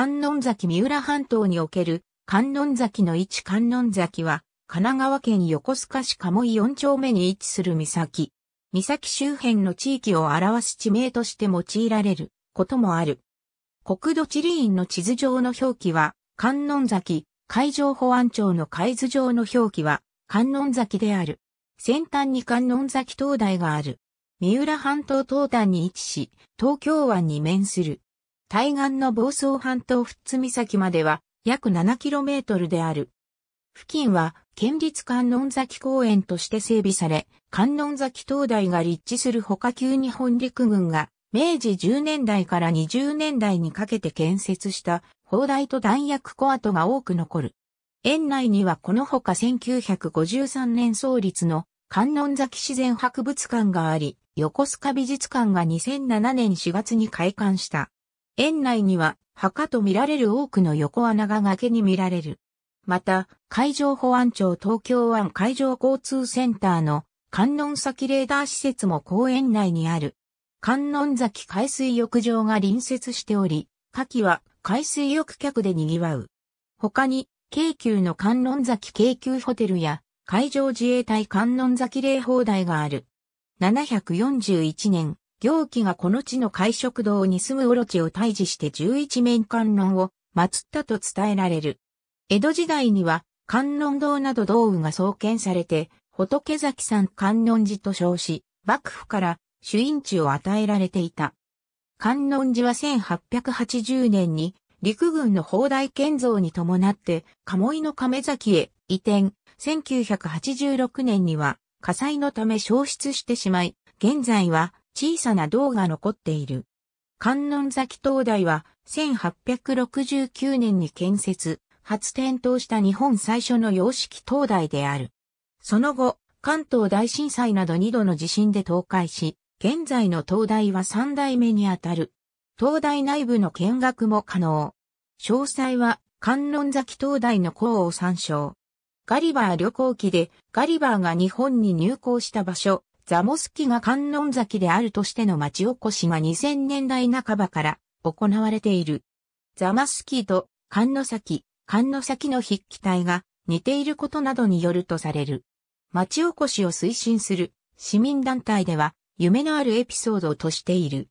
観音崎三浦半島における観音崎の位置観音崎は神奈川県横須賀市鴨井4丁目に位置する岬。岬周辺の地域を表す地名として用いられることもある。国土地理院の地図上の表記は観音崎、海上保安庁の海図上の表記は観音崎である。先端に観音崎灯台がある。三浦半島東端に位置し、東京湾に面する。対岸の房総半島富津岬までは約 7km である。付近は県立観音崎公園として整備され、観音崎灯台が立地する他旧日本陸軍が明治10年代から20年代にかけて建設した砲台と弾薬小跡が多く残る。園内にはこのほか1953年創立の観音崎自然博物館があり、横須賀美術館が2007年4月に開館した。園内には墓と見られる多くの横穴が崖に見られる。また、海上保安庁東京湾海上交通センターの観音崎レーダー施設も公園内にある。観音崎海水浴場が隣接しており、夏季は海水浴客で賑わう。他に、京急の観音崎京急ホテルや海上自衛隊観音崎霊砲台がある。741年、行基がこの地の会食堂に住むオロチを退治して十一面観音を祀ったと伝えられる。江戸時代には観音堂など道具が創建されて、仏崎山観音寺と称し、幕府から主因地を与えられていた。観音寺は1880年に陸軍の砲台建造に伴って鴨居の亀崎へ移転、1986年には火災のため消失してしまい、現在は小さな銅が残っている。観音崎灯台は1869年に建設、初点灯した日本最初の洋式灯台である。その後、関東大震災など2度の地震で倒壊し、現在の灯台は3代目にあたる。灯台内部の見学も可能。詳細は観音崎灯台の項を参照。ガリバー旅行記でガリバーが日本に入港した場所、ザモスキが観音崎であるとしての町おこしが2000年代半ばから行われている。ザマスキと観音崎、観音崎の筆記体が似ていることなどによるとされる。町おこしを推進する市民団体では夢のあるエピソードとしている。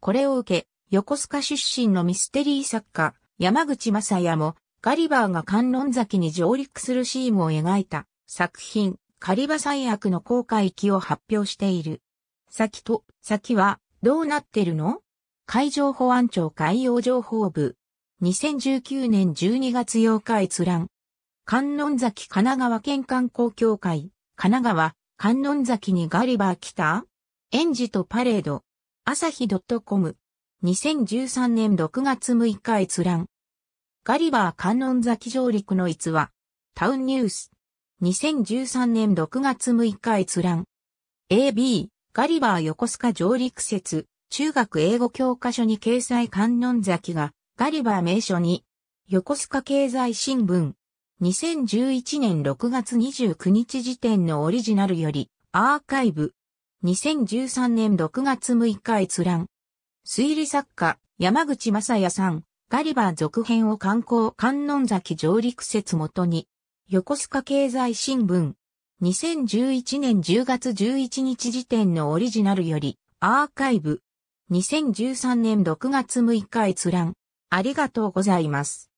これを受け、横須賀出身のミステリー作家、山口正也も、ガリバーが観音崎に上陸するシーンを描いた作品、カリバ最悪の航海機を発表している。先と、先は、どうなってるの海上保安庁海洋情報部。2019年12月8日閲覧。観音崎神奈川県観光協会、神奈川、観音崎にガリバー来た園児とパレード、朝日 .com。2013年6月6日閲覧。ガリバー観音崎上陸の逸話。タウンニュース。2013年6月6日閲覧。AB、ガリバー横須賀上陸説、中学英語教科書に掲載観音崎が、ガリバー名所に、横須賀経済新聞。2011年6月29日時点のオリジナルより、アーカイブ。2013年6月6日閲覧。推理作家、山口正也さん、ガリバー続編を観光観音崎上陸説元に、横須賀経済新聞。2011年10月11日時点のオリジナルより、アーカイブ。2013年6月6日閲覧。ありがとうございます。